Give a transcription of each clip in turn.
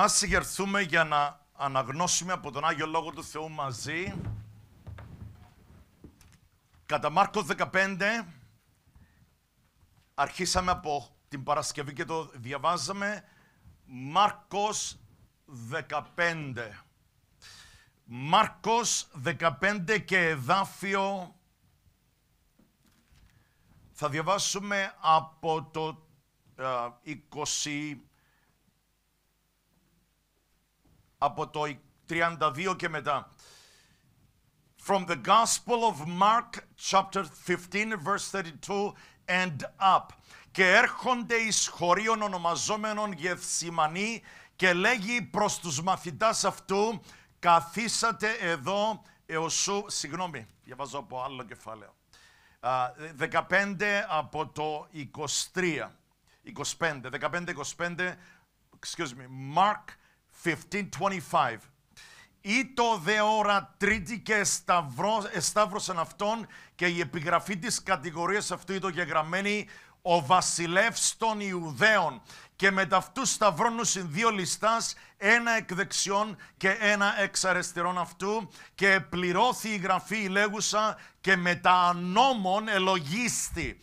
Να συγκερθούμε για να αναγνώσουμε από τον Άγιο Λόγο του Θεού μαζί, κατά Μάρκος 15, αρχίσαμε από την Παρασκευή και το διαβάζαμε, Μάρκος 15. Μάρκος 15 και εδάφιο θα διαβάσουμε από το 20 ε, από το 32 και μετά. From the Gospel of Mark chapter 15 verse 32 and up. Και έρχονται εις χωρίων ονομαζόμενων Γευσημανή και λέγει προς τους μαθητάς αυτού καθίσατε εδώ εωσού, συγγνώμη, διαβάζω από άλλο κεφάλαιο. 15 από το 23, 25, 15-25, excuse me, Mark 15.25 «Ή το δε ώρα τρίτη και εσταύρωσαν αυτόν και η επιγραφή της κατηγορίας αυτού ήταν γεγραμμένη ο βασιλεύς των Ιουδαίων και με μεταυτού συν δύο λιστάς, ένα εκ δεξιών και ένα εξ αριστερών αυτού και πληρώθη η γραφή η λέγουσα και με τα ανώμων ελογίστη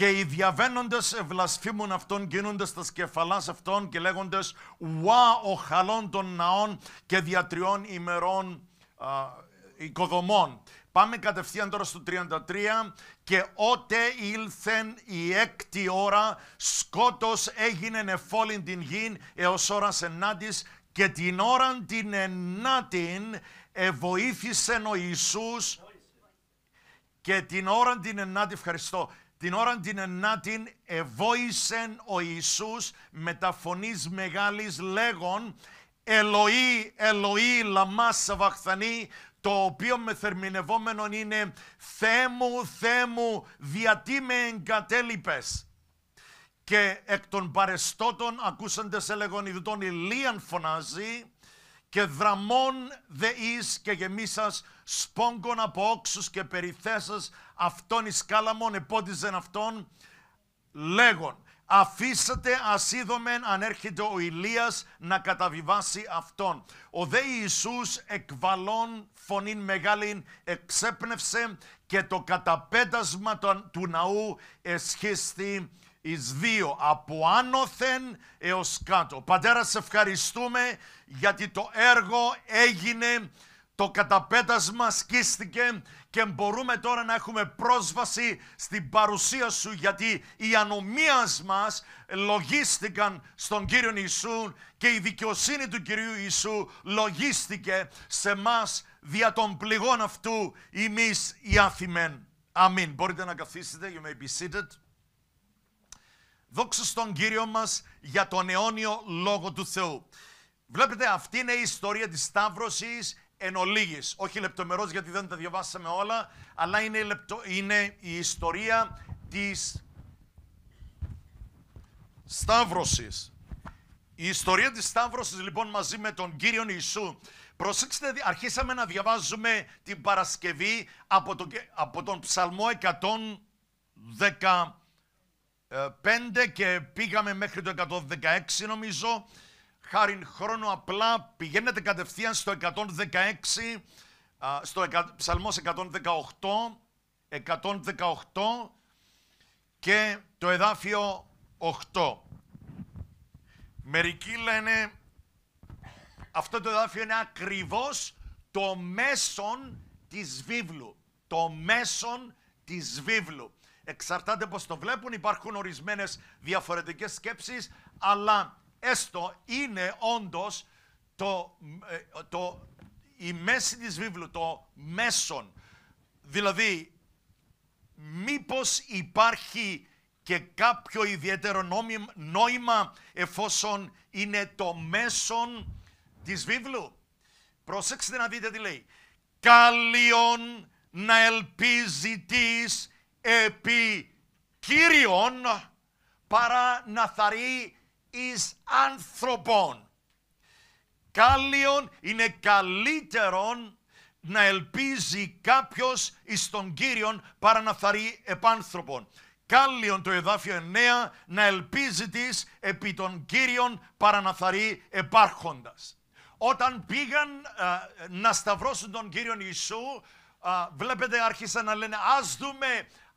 και οι διαβαίνοντες ευλασφίμουν αυτόν γίνοντας τα σκεφαλάς αυτών και λέγοντας «Ουά ο χαλών των ναών και διατριών ημερών α, οικοδομών». Πάμε κατευθείαν τώρα στο 33 «Και ότε ήλθεν η έκτη ώρα σκότος έγινε εφόλην την γην έως ώρας ενάντης και την ώραν την ενάτην εβοήθησεν ο Ιησούς και την ώραν την ενάτη ευχαριστώ την ώρα την ενάτην εβόησεν ο Ιησούς με τα φωνής μεγάλης λέγον «Ελοή, Ελοή, λαμά σαβαχθανή» το οποίο με θερμινευόμενο είναι «Θεέ μου, Θεέ μου, διατί με εγκατέλειπες». Και εκ των παρεστώτων ακούσαντες ελεγον τον Ηλίαν φωνάζει και δραμών δε εις και γεμίσας σπόγκων από όξους και περιθέσας αυτών εις κάλαμον επόντιζεν αυτών λέγον αφήσατε ασίδωμεν αν έρχεται ο Ηλίας να καταβιβάσει αυτόν. Ο δε Ιησούς εκβαλών φωνήν μεγάλην εξέπνευσε και το καταπέτασμα του ναού εσχίστη εις δύο, από άνωθεν έως κάτω. Πατέρα σε ευχαριστούμε γιατί το έργο έγινε, το καταπέτασμα σκίστηκε και μπορούμε τώρα να έχουμε πρόσβαση στην παρουσία σου γιατί οι ανομίας μας λογίστηκαν στον Κύριο Ιησού και η δικαιοσύνη του Κυρίου Ιησού λογίστηκε σε μας δια των πληγών αυτού ημείς οι άθημεν. Αμήν. Μπορείτε να καθίσετε, you may be seated. Δόξα στον Κύριο μας για τον αιώνιο Λόγο του Θεού. Βλέπετε, αυτή είναι η ιστορία της Σταύρωσης εν ολίγης. Όχι λεπτομερώς γιατί δεν τα διαβάσαμε όλα, αλλά είναι η, είναι η ιστορία της Σταύρωσης. Η ιστορία της Σταύρωσης λοιπόν μαζί με τον Κύριο Ιησού. Προσέξτε, αρχίσαμε να διαβάζουμε την Παρασκευή από τον, από τον Ψαλμό 110. 5 και πήγαμε μέχρι το 116 νομίζω. χάρη χρόνο απλά πηγαίνετε κατευθείαν στο 116, στο ψαλμός 118, 118 και το εδάφιο 8. Μερικοί λένε αυτό το εδάφιο είναι ακριβώς το μέσον της βίβλου. Το μέσον της βίβλου εξαρτάται πώς το βλέπουν, υπάρχουν ορισμένες διαφορετικές σκέψεις, αλλά έστω είναι όντως το, ε, το, η μέση της βίβλου, το μέσον. Δηλαδή, μήπως υπάρχει και κάποιο ιδιαίτερο νόημα εφόσον είναι το μέσον της βίβλου. Προσέξτε να δείτε τι λέει. Καλίον να ελπίζει τη επί Κύριον παρά να θαρεί εις άνθρωπον. Κάλλιον είναι καλύτερον να ελπίζει κάποιος εις τον Κύριον παρά να θαρεί επάνθρωπον. Κάλλιον το εδάφιο 9 να ελπίζει της επί τον Κύριων παρά να θαρεί επάρχοντας. Όταν πήγαν να σταυρώσουν τον Κύριον Ιησού, βλέπετε άρχισαν να λένε ας δούμε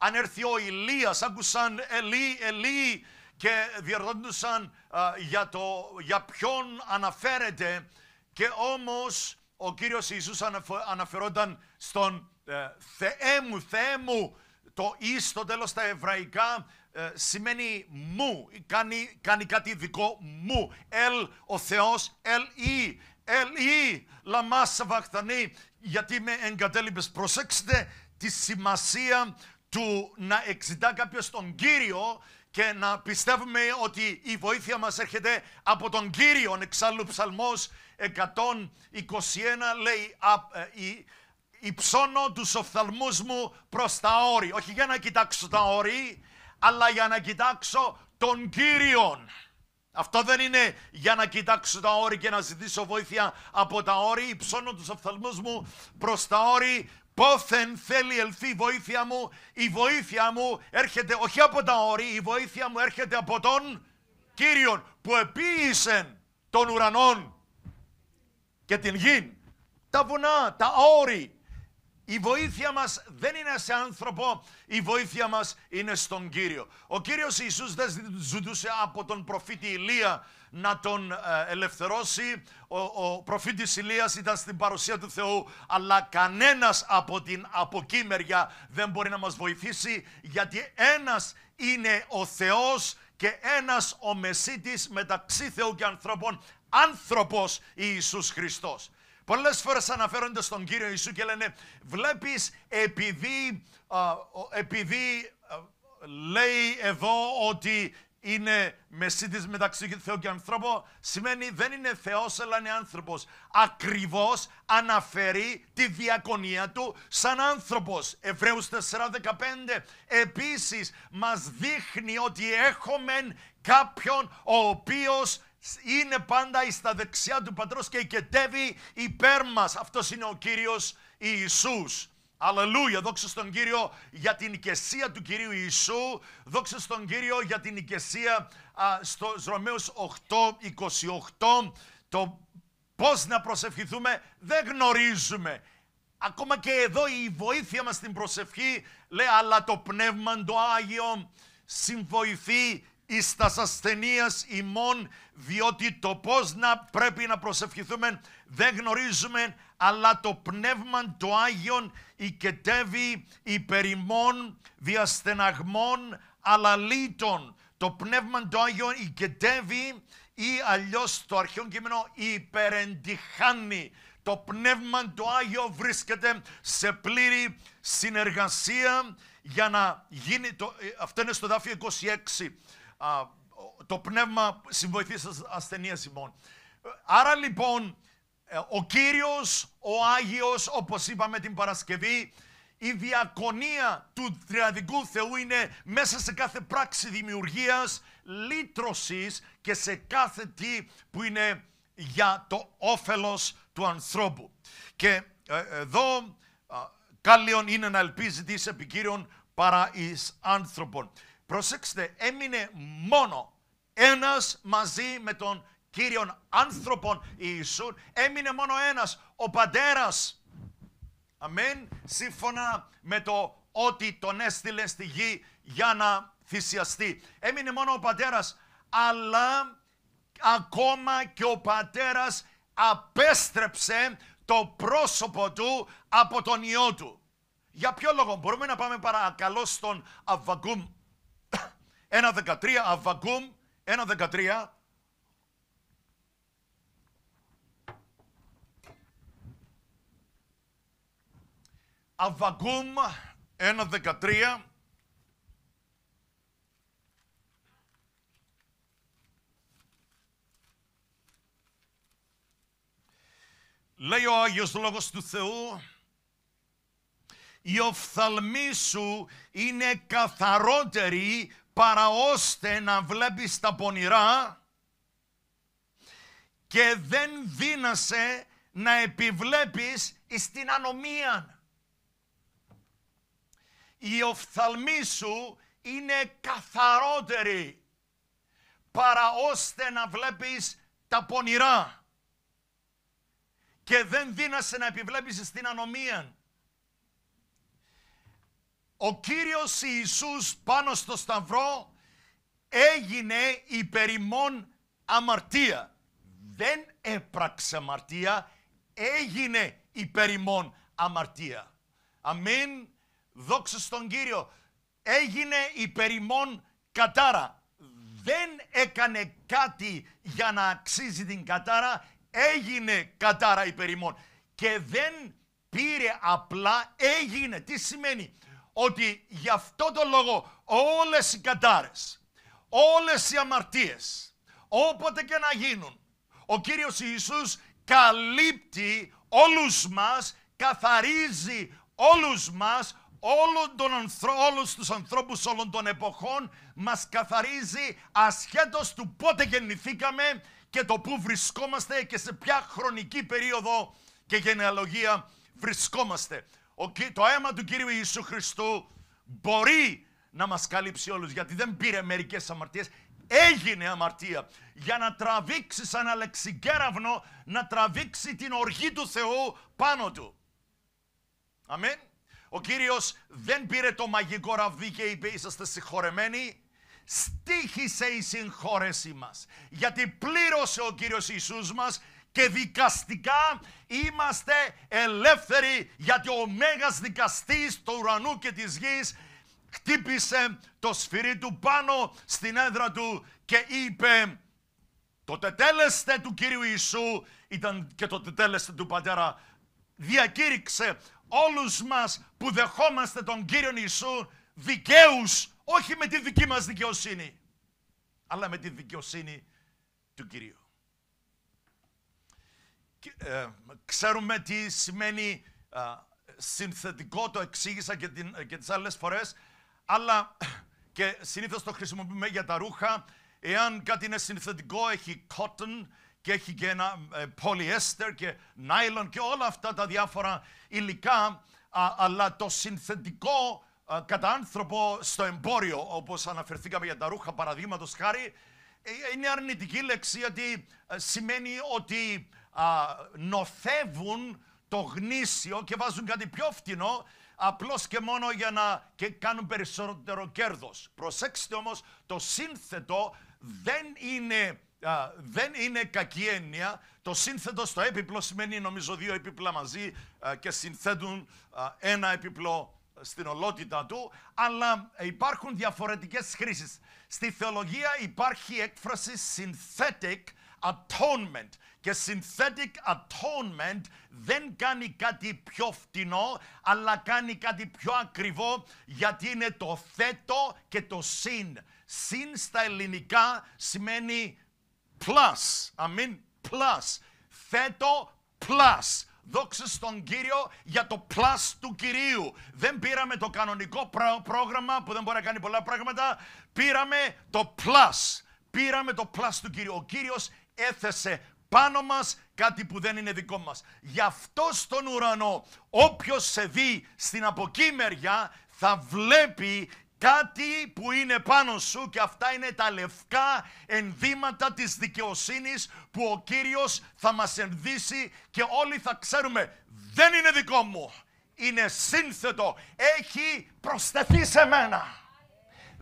αν έρθει ο Ηλίας, άκουσαν Ελί, Ελί και διαρωτούσαν για, το, για ποιον αναφέρεται και όμως ο Κύριος Ιησούς αναφερόταν στον ε, Θεέ μου, Θεέ μου, το Ι στο τέλος στα εβραϊκά ε, σημαίνει «μου», κάνει, κάνει κάτι δικό «μου», «ελ» ο Θεός, «ελ» «η», «ελ» «η», «λαμάσα βαχθανή», γιατί με εγκατέλειπες. Προσέξτε τη σημασία του να εξητά κάποιος τον Κύριο και να πιστεύουμε ότι η βοήθεια μας έρχεται από τον Κύριο. Εξάλλου ψαλμός 121 λέει ε, «Υψώνω τους οφθαλμούς μου προς τα όρη». Όχι για να κοιτάξω τα όρη, αλλά για να κοιτάξω τον Κύριον. Αυτό δεν είναι για να κοιτάξω τα όρη και να ζητήσω βοήθεια από τα όρη. Υψώνω τους οφθαλμούς μου προς τα όρη Πόθεν θέλει ελθεί η βοήθεια μου, η βοήθεια μου έρχεται όχι από τα όρη, η βοήθεια μου έρχεται από τον Κύριον που επίησεν τον ουρανών και την γη. Τα βουνά, τα όρη. Η βοήθεια μας δεν είναι σε άνθρωπο, η βοήθεια μας είναι στον Κύριο. Ο Κύριος Ιησούς δεν ζητούσε από τον προφήτη Ηλία να τον ε, ελευθερώσει. Ο, ο προφήτης Ηλίας ήταν στην παρουσία του Θεού, αλλά κανένας από την αποκείμερια δεν μπορεί να μας βοηθήσει, γιατί ένας είναι ο Θεός και ένας ο Μεσίτης μεταξύ Θεού και ανθρώπων, άνθρωπος Ιησούς Χριστός. Πολλές φορές αναφέρονται στον Κύριο Ιησού και λένε «Βλέπεις επειδή, α, λέει εδώ ότι είναι μεσίτη μεταξύ Θεού και ανθρώπου, σημαίνει δεν είναι Θεός αλλά είναι άνθρωπος. Ακριβώς αναφέρει τη διακονία του σαν άνθρωπος. Εβραίους 4.15 Επίσης μας δείχνει ότι έχουμε κάποιον ο οποίος είναι πάντα στα δεξιά του Πατρός και οικετεύει υπέρ μας. Αυτός είναι ο Κύριος Ιησούς. Αλληλούια, δόξα στον Κύριο για την ηκεσία του Κυρίου Ιησού, δόξα στον Κύριο για την ηκεσία α, στο Ρωμαίους 8, 28, το πώς να προσευχηθούμε δεν γνωρίζουμε. Ακόμα και εδώ η βοήθεια μας στην προσευχή λέει αλλά το Πνεύμα το Άγιο συμβοηθεί εις τας ασθενείας ημών, διότι το πώς να πρέπει να προσευχηθούμε δεν γνωρίζουμε, αλλά το πνεύμα το Άγιον οικετεύει υπερημών ημών, διαστεναγμών, αλαλήτων. Το πνεύμα το Άγιον οικετεύει ή αλλιώς το αρχαίο κείμενο υπερεντυχάνει. Το πνεύμα το Άγιο βρίσκεται σε πλήρη συνεργασία για να γίνει, το, ε, αυτό είναι στο δάφιο 26, το πνεύμα συμβοηθής ασθενία ημών. Άρα λοιπόν, ε, ο Κύριος, ο Άγιος, όπως είπαμε την Παρασκευή, η διακονία του Τριαδικού Θεού είναι μέσα σε κάθε πράξη δημιουργίας, λύτρωσης και σε κάθε τι που είναι για το όφελος του ανθρώπου. Και ε, εδώ κάλλιον είναι να ελπίζει της επικύριον παρά εις άνθρωπον. Προσέξτε, έμεινε μόνο ένας μαζί με τον Κύριον άνθρωπον Ιησού. Έμεινε μόνο ένας, ο πατέρας. Αμέν, σύμφωνα με το ότι τον έστειλε στη γη για να θυσιαστεί. Έμεινε μόνο ο πατέρας, αλλά ακόμα και ο πατέρας απέστρεψε το πρόσωπο του από τον Υιό του. Για ποιο λόγο μπορούμε να πάμε παρακαλώ στον Αββαγκούμ 1.13, αβαγκούμ, 1.13. Αβαγκούμ, 1.13. Λέει ο Άγιος Λόγος του Θεού, η οφθαλμή σου είναι καθαρότερη παρά ώστε να βλέπεις τα πονηρά και δεν δύνασε να επιβλέπεις εις την ανομία. Η οφθαλμή σου είναι καθαρότερη παρά ώστε να βλέπεις τα πονηρά και δεν δύνασε να επιβλέπεις στην ανομία ο Κύριος Ιησούς πάνω στο Σταυρό έγινε υπερημών αμαρτία. Δεν έπραξε αμαρτία, έγινε υπερημών αμαρτία. Αμήν, δόξα στον Κύριο. Έγινε υπερημών κατάρα. Δεν έκανε κάτι για να αξίζει την κατάρα, έγινε κατάρα υπερημών. Και δεν πήρε απλά, έγινε. Τι σημαίνει, ότι γι' αυτό το λόγο όλες οι κατάρες, όλες οι αμαρτίες, όποτε και να γίνουν, ο Κύριος Ιησούς καλύπτει όλους μας, καθαρίζει όλους μας, όλων των ανθρω... όλους τους ανθρώπους όλων των εποχών, μας καθαρίζει ασχέτως του πότε γεννηθήκαμε και το πού βρισκόμαστε και σε ποια χρονική περίοδο και γενεαλογία βρισκόμαστε το αίμα του Κύριου Ιησού Χριστού μπορεί να μας καλύψει όλους, γιατί δεν πήρε μερικές αμαρτίες, έγινε αμαρτία για να τραβήξεις σαν αλεξικέραυνο, να τραβήξει την οργή του Θεού πάνω του. Αμήν. Ο Κύριος δεν πήρε το μαγικό ραβδί και είπε είσαστε συγχωρεμένοι, στήχησε η συγχώρεσή μας. Γιατί πλήρωσε ο Κύριος Ιησούς μας και δικαστικά είμαστε ελεύθεροι γιατί ο μέγας δικαστής του ουρανού και της γης χτύπησε το σφυρί του πάνω στην έδρα του και είπε το τετέλεστε του Κύριου Ιησού ήταν και το τετέλεστε του Πατέρα διακήρυξε όλους μας που δεχόμαστε τον Κύριο Ιησού δικαίους όχι με τη δική μας δικαιοσύνη αλλά με τη δικαιοσύνη του Κυρίου. Ε, ξέρουμε τι σημαίνει ε, συνθετικό, το εξήγησα και, την, και τις άλλες φορές, αλλά και συνήθως το χρησιμοποιούμε για τα ρούχα. Εάν κάτι είναι συνθετικό, έχει cotton και έχει και ένα ε, polyester και nylon και όλα αυτά τα διάφορα υλικά, αλλά το συνθετικό κατά άνθρωπο στο εμπόριο, όπως αναφερθήκαμε για τα ρούχα παραδείγματος χάρη, είναι αρνητική λέξη γιατί σημαίνει ότι α, νοθεύουν το γνήσιο και βάζουν κάτι πιο φτηνό απλώς και μόνο για να και κάνουν περισσότερο κέρδος. Προσέξτε όμως, το σύνθετο δεν είναι, δεν είναι κακή έννοια. Το σύνθετο στο έπιπλο σημαίνει νομίζω δύο έπιπλα μαζί και συνθέτουν ένα έπιπλο στην ολότητα του, αλλά υπάρχουν διαφορετικές χρήσεις. Στη θεολογία υπάρχει έκφραση synthetic, atonement. Και synthetic atonement δεν κάνει κάτι πιο φτηνό, αλλά κάνει κάτι πιο ακριβό, γιατί είναι το θέτο και το συν. Συν στα ελληνικά σημαίνει plus, αμήν, plus. Θέτο plus. Δόξα στον Κύριο για το plus του Κυρίου. Δεν πήραμε το κανονικό πρόγραμμα που δεν μπορεί να κάνει πολλά πράγματα. Πήραμε το plus. Πήραμε το plus του Κυρίου. Ο Κύριος έθεσε πάνω μας κάτι που δεν είναι δικό μας. Γι' αυτό στον ουρανό όποιος σε δει στην μεριά θα βλέπει κάτι που είναι πάνω σου και αυτά είναι τα λευκά ενδύματα της δικαιοσύνης που ο Κύριος θα μας ενδύσει και όλοι θα ξέρουμε δεν είναι δικό μου, είναι σύνθετο, έχει προσθεθεί σε μένα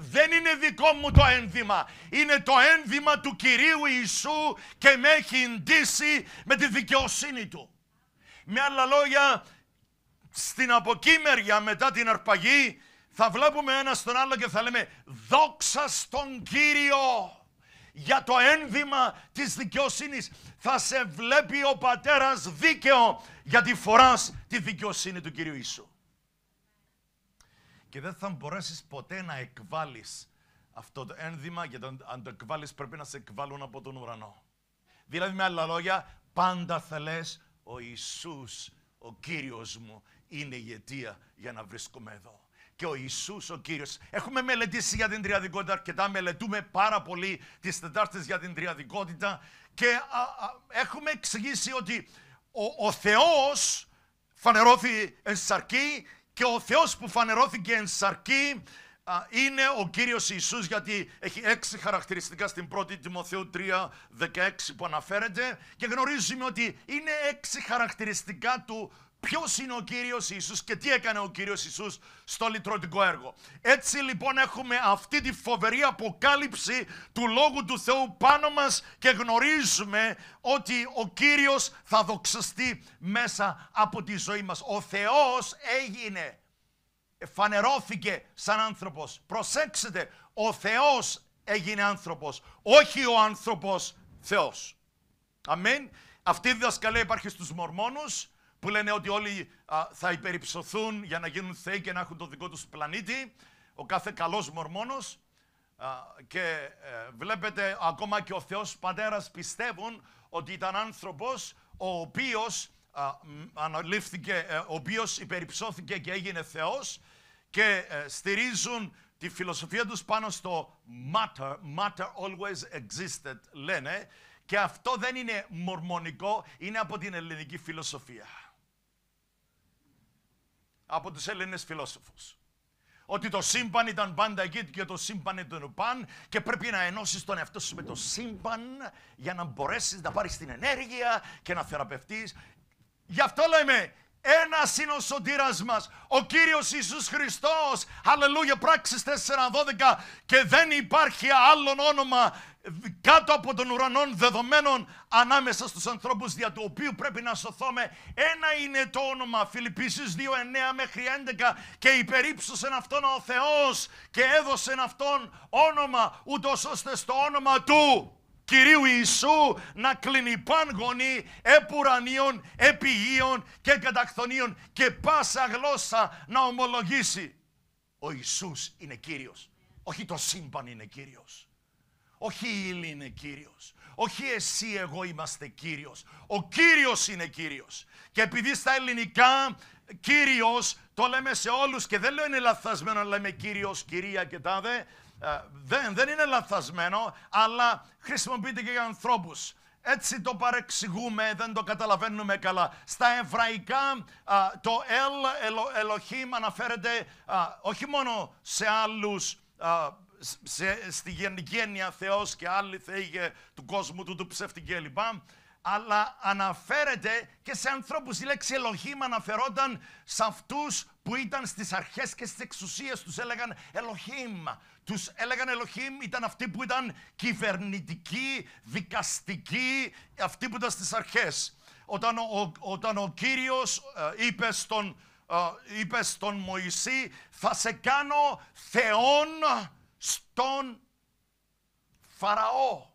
δεν είναι δικό μου το ένδυμα. Είναι το ένδυμα του Κυρίου Ιησού και με έχει ντύσει με τη δικαιοσύνη Του. Με άλλα λόγια, στην αποκείμερια μετά την αρπαγή θα βλέπουμε ένα στον άλλο και θα λέμε «Δόξα στον Κύριο» για το ένδυμα της δικαιοσύνης. Θα σε βλέπει ο Πατέρας δίκαιο γιατί φοράς τη δικαιοσύνη του Κυρίου Ιησού και δεν θα μπορέσεις ποτέ να εκβάλεις αυτό το ένδυμα, γιατί αν το εκβάλεις πρέπει να σε εκβάλουν από τον ουρανό. Δηλαδή, με άλλα λόγια, πάντα θα ο Ιησούς, ο Κύριος μου, είναι η αιτία για να βρίσκομαι εδώ. Και ο Ιησούς ο Κύριος. Έχουμε μελετήσει για την τριαδικότητα αρκετά, μελετούμε πάρα πολύ τις Τετάρτες για την τριαδικότητα και έχουμε εξηγήσει ότι ο, ο Θεός φανερώθη εν σαρκή και ο Θεός που φανερώθηκε εν σαρκή είναι ο Κύριος Ιησούς γιατί έχει έξι χαρακτηριστικά στην πρώτη Τιμοθεού 3, που αναφέρεται και γνωρίζουμε ότι είναι έξι χαρακτηριστικά του Ποιος είναι ο Κύριος Ιησούς και τι έκανε ο Κύριος Ιησούς στο λυτρωτικό έργο. Έτσι λοιπόν έχουμε αυτή τη φοβερή αποκάλυψη του Λόγου του Θεού πάνω μας και γνωρίζουμε ότι ο Κύριος θα δοξαστεί μέσα από τη ζωή μας. Ο Θεός έγινε, φανερώθηκε σαν άνθρωπος. Προσέξτε, ο Θεός έγινε άνθρωπος, όχι ο άνθρωπος Θεός. Αμήν. Αυτή η διδασκαλία υπάρχει στους Μορμόνους, που λένε ότι όλοι θα υπερυψωθούν για να γίνουν θεοί και να έχουν το δικό τους πλανήτη, ο κάθε καλός μορμόνος και ε, βλέπετε ακόμα και ο Θεός Πατέρας πιστεύουν ότι ήταν άνθρωπος ο οποίος α, αναλήφθηκε, ε, ο οποίος υπερυψώθηκε και έγινε Θεός και ε, στηρίζουν τη φιλοσοφία τους πάνω στο matter, matter always existed λένε και αυτό δεν είναι μορμονικό, είναι από την ελληνική φιλοσοφία από τους Έλληνες φιλόσοφους. Ότι το σύμπαν ήταν πάντα εκεί και το σύμπαν ήταν παν και πρέπει να ενώσεις τον εαυτό σου με το σύμπαν για να μπορέσεις να πάρεις την ενέργεια και να θεραπευτείς. Γι' αυτό λέμε ένας είναι ο σωτήρας μας, ο Κύριος Ιησούς Χριστός. Αλληλούια, πράξεις 4.12 και δεν υπάρχει άλλον όνομα κάτω από τον ουρανών δεδομένων ανάμεσα στους ανθρώπους δια του οποίου πρέπει να σωθούμε. Ένα είναι το όνομα 2 2.9 μέχρι 11 και υπερήψωσεν αυτόν ο Θεός και έδωσε αυτόν όνομα ούτως ώστε στο όνομα του Κυρίου Ιησού να κλείνει πάνγονη επουρανίων, επιγείων και κατακθονίων και πάσα γλώσσα να ομολογήσει. Ο Ιησούς είναι Κύριος, όχι το σύμπαν είναι Κύριος. Όχι η ύλη είναι Κύριος. Όχι εσύ εγώ είμαστε Κύριος. Ο Κύριος είναι Κύριος. Και επειδή στα ελληνικά Κύριος το λέμε σε όλους και δεν λέω είναι λαθασμένο να λέμε Κύριος, Κυρία και τάδε. Ε, δεν, δεν είναι λαθασμένο, αλλά χρησιμοποιείται και για ανθρώπους. Έτσι το παρεξηγούμε, δεν το καταλαβαίνουμε καλά. Στα εβραϊκά ε, το «ελ», «ελοχήμ» αναφέρεται ε, όχι μόνο σε άλλους σε, στη έννοια Θεός και άλλοι θεοί του κόσμου του, του ψεύτη κλπ. Αλλά αναφέρεται και σε ανθρώπους. Η λέξη ελοχήμ αναφερόταν σε αυτούς που ήταν στις αρχές και στις εξουσίες. Τους έλεγαν Ελοχήμ. Τους έλεγαν Ελοχήμ ήταν αυτοί που ήταν κυβερνητικοί, δικαστικοί, αυτοί που ήταν στις αρχές. Όταν ο, όταν ο Κύριος ε, είπε στον, ε, είπες στον Μωυσή θα σε κάνω θεόν στον Φαραώ.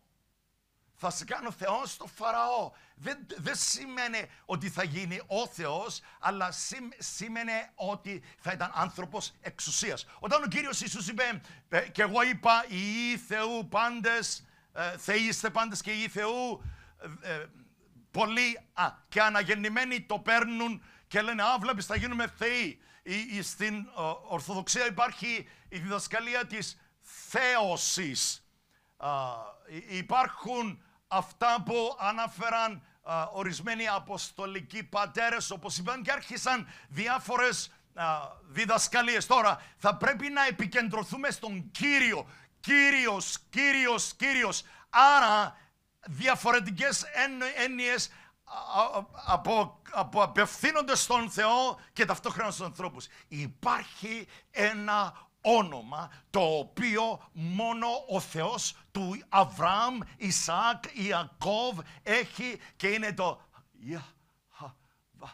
Θα σε κάνω θεόν στον Φαραώ. Δεν, δεν σημαίνει ότι θα γίνει ο Θεός, αλλά σημαίνει ότι θα ήταν άνθρωπος εξουσίας. Όταν ο Κύριος Ιησούς είπε «Ε, και εγώ είπα οι Θεού πάντες, ε, θεοί είστε πάντες και οι Θεού, ε, πολλοί και αναγεννημένοι το παίρνουν και λένε «Α, βλέπεις, θα γίνουμε θεοί». Ή, ή στην Ορθοδοξία υπάρχει η διδασκαλία της θέωσης. Α, υπάρχουν αυτά που αναφέραν α, ορισμένοι αποστολικοί πατέρες, όπως είπαν, και άρχισαν διάφορες α, διδασκαλίες. Τώρα, θα γινουμε θεοι η στην ορθοδοξια υπαρχει η διδασκαλια της θεωσης α υπαρχουν αυτα που αναφεραν ορισμενοι αποστολικοι πατερες οπως ειπαν και αρχισαν διαφορες α διδασκαλιες τωρα θα πρεπει να επικεντρωθούμε στον Κύριο. Κύριος, Κύριος, Κύριος. Άρα, διαφορετικές έννοιες από, από απευθύνονται στον Θεό και ταυτόχρονα στους ανθρώπους. Υπάρχει ένα όνομα το οποίο μόνο ο Θεός του Αβραάμ, Ισαάκ, Ιακώβ έχει και είναι το Ιαχβά.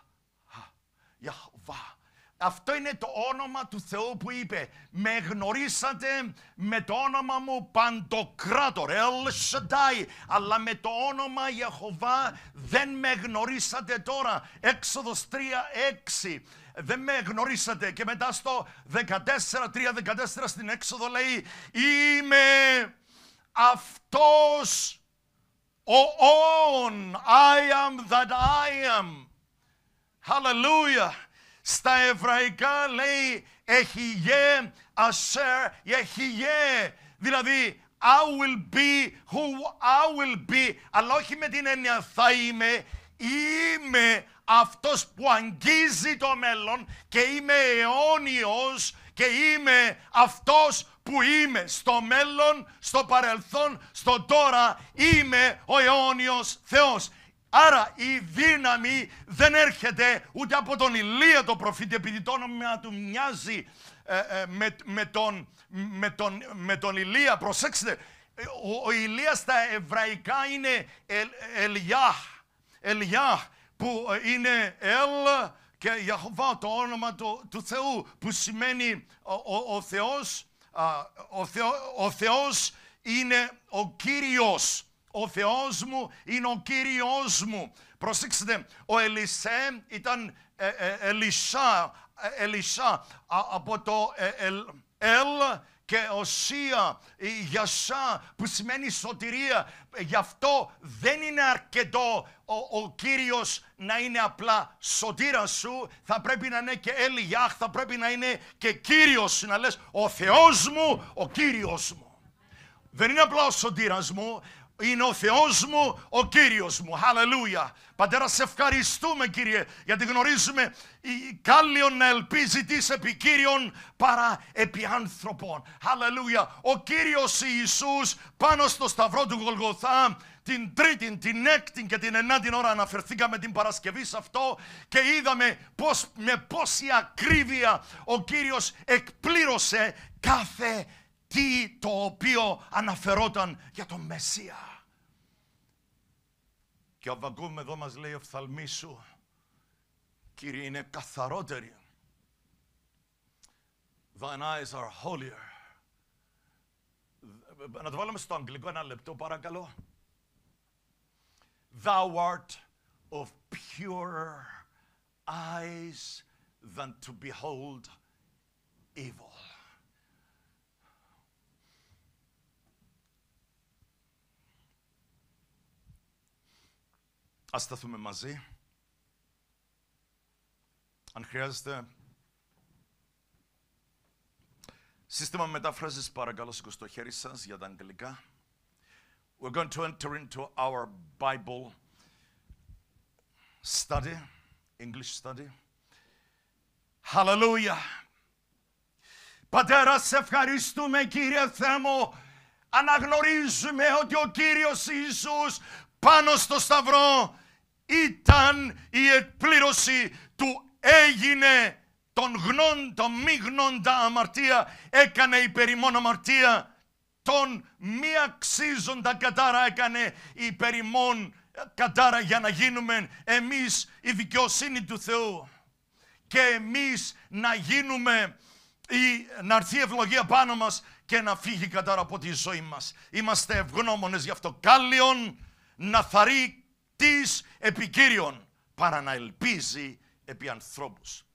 Αυτό είναι το όνομα του Θεού που είπε «Με γνωρίσατε με το όνομα μου Παντοκράτορ, «Ελ Σεντάι. αλλά με το όνομα Ιεχωβά δεν με γνωρίσατε τώρα». Έξοδος 3, 6 δεν με γνωρίσατε. Και μετά στο 14, 3, 14 στην έξοδο λέει «Είμαι αυτός ο όν, I am that I am». Hallelujah. Στα εβραϊκά λέει «Εχιγέ ασέρ, εχιγέ». Δηλαδή «I will be who I will be». Αλλά όχι με την έννοια «θα είμαι». Είμαι αυτός που αγγίζει το μέλλον και είμαι αιώνιος και είμαι αυτός που είμαι στο μέλλον, στο παρελθόν, στο τώρα. Είμαι ο αιώνιος Θεός. Άρα η δύναμη δεν έρχεται ούτε από τον Ηλία το προφήτη, επειδή το όνομα του μοιάζει ε, ε, με, τον, με, τον, με Ηλία. Προσέξτε, ε, ο, ο Ηλίας στα εβραϊκά είναι Ελιάχ, Ελιάχ που είναι Ελ και Ιαχωβά το όνομα του, Θεού που σημαίνει ο, ο, ο Θεός, Θεό, ο Θεός είναι ο Κύριος. Ο Θεός μου είναι ο Κύριος μου. Προσέξτε, ο Ελισέ ήταν ε, ε, Ελισά, ε, από το ελ, ελ και οσία, η γιασά που σημαίνει σωτηρία. Γι' αυτό δεν είναι αρκετό ο, ο Κύριος να είναι απλά σωτήρα σου. Θα πρέπει να είναι και Ελιάχ, θα πρέπει να είναι και Κύριος. Να λες ο Θεός μου, ο Κύριος μου. Δεν είναι απλά ο σωτήρας μου, είναι ο Θεός μου, ο Κύριος μου. Χαλελούια. Πατέρα, σε ευχαριστούμε Κύριε, γιατί γνωρίζουμε κάλλιον να ελπίζει τις επί Κύριον παρά επί άνθρωπων. Χαλελούια. Ο Κύριος Ιησούς πάνω στο σταυρό του Γολγοθά την τρίτη, την έκτη και την ενάτη ώρα αναφερθήκαμε την Παρασκευή σε αυτό και είδαμε πώς, με πόση ακρίβεια ο Κύριος εκπλήρωσε κάθε τι το οποίο αναφερόταν για τον Μεσσία. Και ο ακούμε εδώ μας λέει «Οφθαλμή σου, Κύριε, είναι καθαρότερη». Thine eyes are holier. Να το βάλουμε στο αγγλικό ένα λεπτό, παρακαλώ. Thou art of purer eyes than to behold evil. Ας σταθούμε μαζί. Αν χρειάζεται... Σύστημα μετάφρασης, παρακαλώ σηκώστε το χέρι σας για τα αγγλικά. We're going to enter into our Bible study, English study. Hallelujah. Πατέρα, σε ευχαριστούμε Κύριε Θεέ μου. Αναγνωρίζουμε ότι ο Κύριος Ιησούς πάνω στο Σταυρό ήταν η εκπλήρωση του έγινε τον γνών, τον μη γνώντα αμαρτία, έκανε υπερημόν αμαρτία, τον μη αξίζοντα κατάρα έκανε υπερημόν κατάρα για να γίνουμε εμείς η δικαιοσύνη του Θεού και εμείς να γίνουμε ή να έρθει η ευλογία πάνω μας και να φύγει κατάρα από τη ζωή μας. Είμαστε ευγνώμονες γι' αυτό. Κάλλιον να θαρεί της επικύριον παρά να ελπίζει επί ανθρώπους.